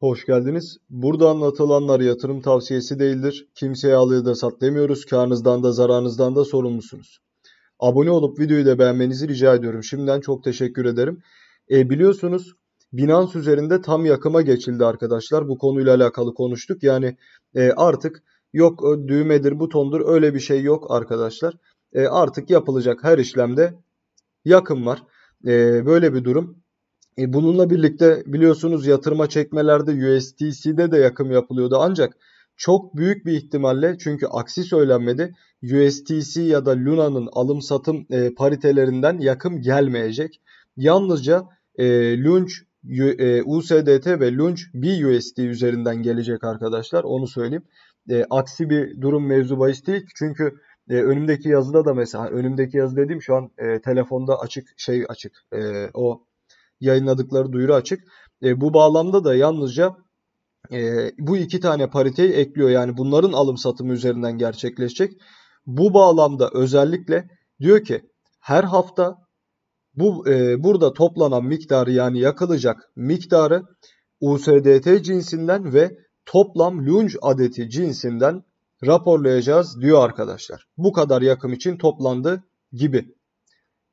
Hoş geldiniz. Burada anlatılanlar yatırım tavsiyesi değildir. Kimseye al ya da sat demiyoruz. Karnınızdan da zararınızdan da sorumlusunuz. Abone olup videoyu da beğenmenizi rica ediyorum. Şimdiden çok teşekkür ederim. E, biliyorsunuz Binance üzerinde tam yakıma geçildi arkadaşlar. Bu konuyla alakalı konuştuk. Yani e, artık yok e, düğmedir butondur öyle bir şey yok arkadaşlar. E, artık yapılacak her işlemde yakın var. E, böyle bir durum. E bununla birlikte biliyorsunuz yatırma çekmelerde USDC'de de yakım yapılıyordu. Ancak çok büyük bir ihtimalle çünkü aksi söylenmedi USDC ya da Luna'nın alım satım e, paritelerinden yakım gelmeyecek. Yalnızca e, Lunch e, USDT ve Lunch BUSD üzerinden gelecek arkadaşlar onu söyleyeyim. E, aksi bir durum mevzu bahis değil çünkü e, önümdeki yazıda da mesela önümdeki yazı dediğim şu an e, telefonda açık şey açık e, o yayınladıkları duyuru açık. E, bu bağlamda da yalnızca e, bu iki tane pariteyi ekliyor. Yani bunların alım satımı üzerinden gerçekleşecek. Bu bağlamda özellikle diyor ki her hafta bu e, burada toplanan miktarı yani yakılacak miktarı USDT cinsinden ve toplam lunch adeti cinsinden raporlayacağız diyor arkadaşlar. Bu kadar yakım için toplandı gibi.